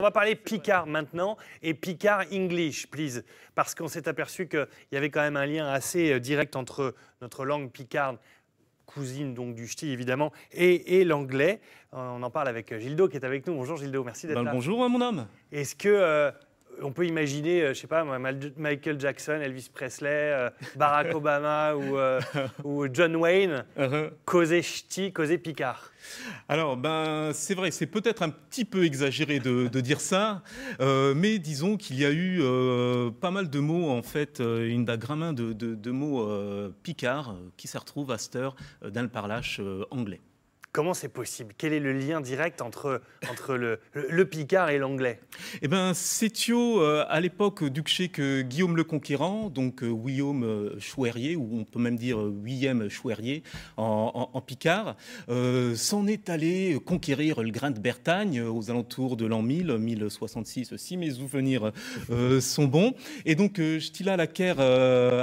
On va parler Picard maintenant et Picard English, please, parce qu'on s'est aperçu qu'il y avait quand même un lien assez euh, direct entre notre langue picarde, cousine donc du ch'ti évidemment, et, l'anglais. Euh, on en parle avec euh, Gildo qui est avec nous. Bonjour Gildo, merci d'être ben, là. Bonjour hein, mon homme. Est-ce que on peut imaginer, euh, je sais pas, Michael Jackson, Elvis Presley, euh, Barack Obama ou, euh, John Wayne uh-huh. causer ch'ti, causer Picard. Alors, ben, c'est vrai, c'est peut-être un petit peu exagéré de, dire ça, mais disons qu'il y a eu pas mal de mots, en fait, une de, de, de, mots picards Picard qui se retrouvent à cette heure dans le parlage anglais. Comment c'est possible Quel est le lien direct entre, entre le, Picard et l'Anglais Eh bien, Sétio, euh, à l'époque, duché que Guillaume le Conquérant, donc Guillaume euh, euh, Chouérier, ou on peut même dire William Chouerrier, en, en, Picard, s'en est allé conquérir le Grain de Bretagne aux alentours de l'an 1000, 1066, si mes souvenirs sont bons. Et donc, Stila laquer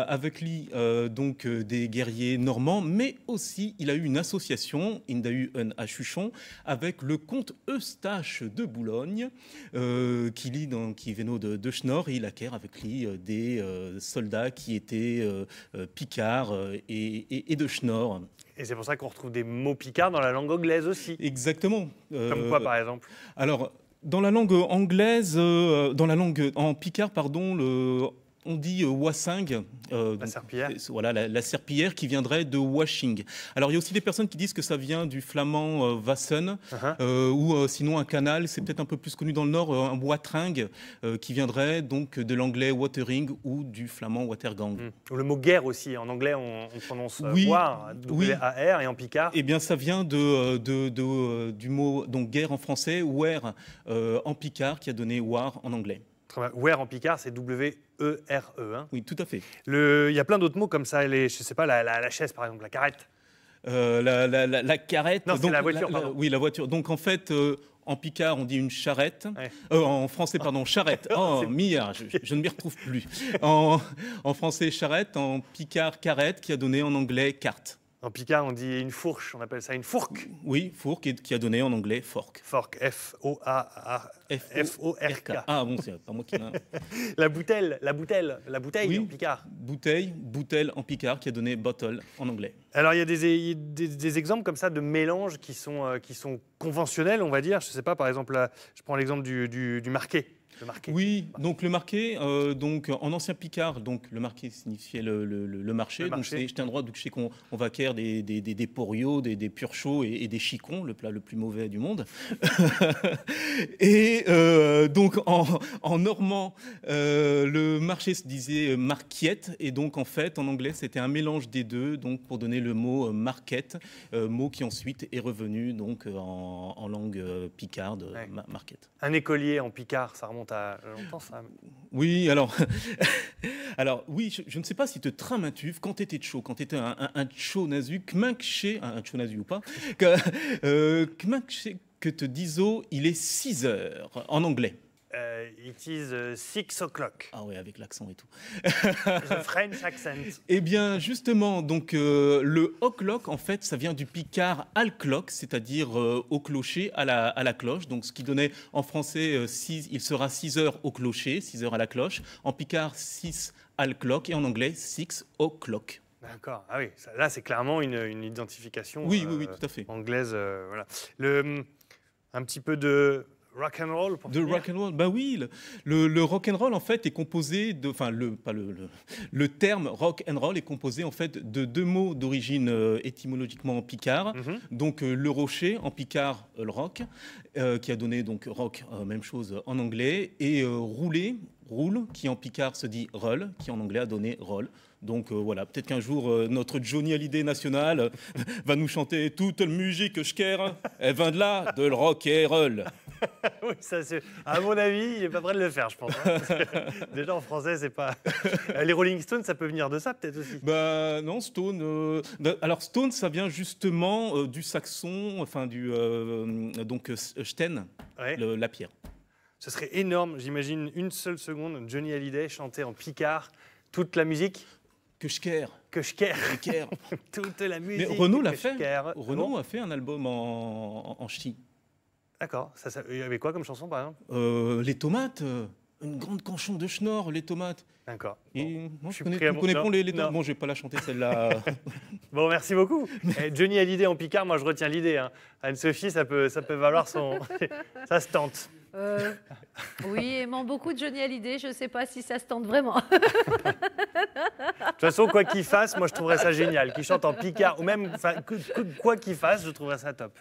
avec lui, donc, des guerriers normands, mais aussi, il a eu une association, il a eu un à Chuchon, avec le comte Eustache de Boulogne, euh, qui lit dans qui véno de, de Schnorr, et il acquiert avec lui euh, des euh, soldats qui étaient picards et, et, de Schnorr. Et c'est pour ça qu'on retrouve des mots picards dans la langue anglaise aussi. Exactement. Comme quoi, par exemple Alors, dans la langue anglaise, dans la langue en picard, pardon, le on dit euh, Wassing. Euh, la voilà, la, serpillière qui viendrait de washing. Alors, il y a aussi des personnes qui disent que ça vient du flamand vassen euh, uh-huh. » ou sinon un canal, c'est peut-être un peu plus connu dans le Nord, un Watring, qui viendrait donc de l'anglais watering ou du flamand watergang. Hmm. Le mot guerre aussi, en anglais on, prononce war, w -A -R, et en picard. Eh bien, ça vient du mot donc guerre en français, ouer en picard, qui a donné war en anglais. Where en Picard, c'est W-E-R-E. E, hein. Oui, tout à fait. il y a plein d'autres mots comme ça. Les, je sais pas, la, la, chaise, par exemple, la carrette. Euh, la, la, la, carrette. la voiture, pardon. Oui, la voiture. Donc en fait, euh, en Picard, on dit une charrette. Euh, en français, pardon, charrette. Oh, Mia, je, ne m'y retrouve plus. En, en français, charrette. En Picard, carrette, qui a donné en anglais carte. En Picard, on dit une fourche, on appelle ça une fourque. Oui, fourque, qui a donné en anglais fork. Fork, F-O-A-F-O-R-K. Ah bon, c'est pas moi qui La bouteille, la bouteille, la bouteille en Picard. Bouteille, bouteille en Picard, qui a donné bottle en anglais. Alors il y a des, exemples comme ça de mélanges qui sont, euh, qui sont conventionnels, on va dire. Je ne sais pas, par exemple, je prends l'exemple du, marqué. Oui, donc le marqué, euh, donc en ancien Picard, donc le marqué signifiait le, marché. Donc j'étais un droit, donc je sais qu'on on va acquérir des, des, des, des et, des chicons, le plat le plus mauvais du monde. et euh, donc en, normand, euh, le marché se disait marquette. et donc en fait en anglais c'était un mélange des deux, donc pour donner le mot market, mot qui ensuite est revenu donc en, langue picarde, marquette. Un écolier en Picard, ça remonte euh, oui, alors, alors oui, je, ne sais pas si te tuve quand tu étais chaud, quand tu un, un, chaud nazu, un, chaud nazu ou pas, que, euh, que te diso, il est 6 heures en anglais. Euh, it is euh, six o'clock. Ah oui, avec l'accent et tout. The French accent. Eh bien, justement, donc euh, le o'clock, en fait, ça vient du picard al clock, c'est-à-dire au clocher, à la, à la cloche. Donc, ce qui donnait en français, six, il sera 6 heures au clocher, 6 heures à la cloche. En picard, 6 al clock. Et en anglais, 6 o'clock. D'accord. Ah oui, là, c'est clairement une, identification oui, oui, tout à fait. anglaise. voilà. Le, hum, un petit peu de rock and roll. de rock and roll. Bah oui, le, rock and roll en fait est composé de, enfin le pas le, le, terme rock and roll est composé en fait de deux mots d'origine euh, étymologiquement picard. Mm-hmm. Donc euh, le rocher en picard, euh, le rock, qui a donné donc rock, même chose en anglais, et rouler roule, qui en picard se dit roll, qui en anglais a donné roll. Donc voilà, peut-être qu'un jour, notre Johnny Hallyday national va nous chanter toute la musique que je Elle vient de là, de le rock et roll. oui, ça, à mon avis, il n'est pas prêt de le faire, je pense. Hein. déjà, en français, c'est pas. Les Rolling Stones, ça peut venir de ça, peut-être aussi. Bah, non, Stone. Euh, alors, Stone, ça vient justement euh, du saxon, enfin, du. Euh, donc, Sten la pierre. Ce serait énorme, j'imagine, une seule seconde, Johnny Hallyday chanter en picard toute la musique. Que je care. Que je care. Que je Toute la musique. Mais Renaud l'a fait. Renaud ah a fait un album en, en, en chi. D'accord. Ça, il y avait quoi comme chanson, par exemple euh, Les tomates euh, une grande canchon de Schnorr, les tomates. D'accord. Je connais, connais bon, les, les tomates. Bon, je vais pas la chanter celle-là. bon, merci beaucoup. Eh, Johnny a l'idée en Picard, moi je retiens l'idée. Hein. Anne-Sophie, ça peut, ça peut valoir son. ça se tente. Euh, oui, aimant beaucoup de Johnny Hallyday, je ne sais pas si ça se tente vraiment. de toute façon, quoi qu'il fasse, moi je trouverais ça génial. Qu'il chante en Picard, ou même, quoi qu'il fasse, je trouverais ça top.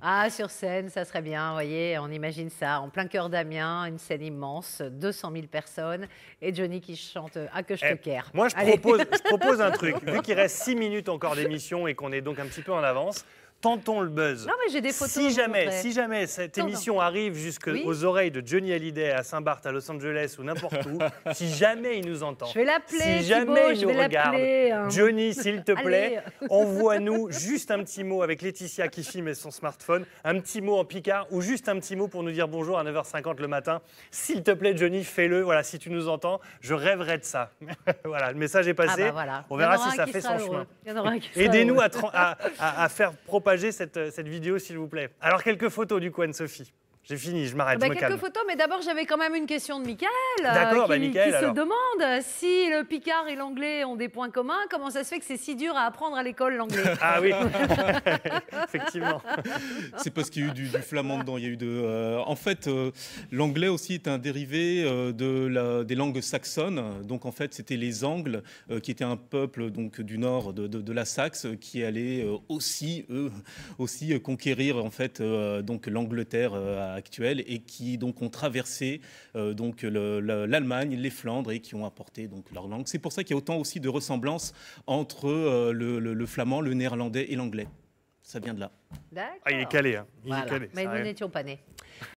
Ah, sur scène, ça serait bien, vous voyez, on imagine ça. En plein cœur d'Amiens, une scène immense, 200 000 personnes, et Johnny qui chante Ah que je te eh, care. Moi, je propose, je propose un truc. Vu qu'il reste 6 minutes encore d'émission et qu'on est donc un petit peu en avance, Tentons le buzz. Non, mais j'ai des photos. Si jamais, si jamais cette émission arrive jusqu'aux aux oreilles de Johnny Hallyday à Saint-Barth, à Los Angeles ou n'importe où, si jamais il nous entend, je vais l'appeler, si jamais je il nous regarde, hein. Johnny, s'il te plaît, envoie-nous juste un petit mot avec Laetitia qui filme son smartphone, un petit mot en picard ou juste un petit mot pour nous dire bonjour à 9h50 le matin. S'il te plaît, Johnny, fais-le. Voilà, si tu nous entends, je rêverais de ça. voilà, le message est ah passé. Bah On verra si ça fait son chemin. Aidez-nous à, à, faire propager euh, cette, vidéo, s'il vous plaît. Alors, quelques photos du coin de sophie j'ai fini, je m'arrête. Bah, quelques photos, mais d'abord j'avais quand même une question de Michael. Euh, bah, qui se demande si le Picard et l'anglais ont des points communs, comment ça se fait que c'est si dur à apprendre à l'école l'anglais Ah oui, effectivement. C'est parce qu'il y a eu du, flamand dedans. Il y a eu de, euh, en fait, euh, l'anglais aussi est un dérivé de la, des langues saxonnes. Donc en fait, c'était les Angles qui étaient un peuple donc du nord de, de, la Saxe qui allait aussi eux aussi conquérir en fait donc l'Angleterre actuelle et qui donc ont traversé euh, donc l'Allemagne, les Flandres et qui ont apporté donc leur langue. C'est pour ça qu'il y a autant aussi de ressemblances entre euh, le, flamand, le néerlandais et l'anglais. Ça vient de là. Ah, il est calé. Hein. est calé. Mais nous n'étions pas nés.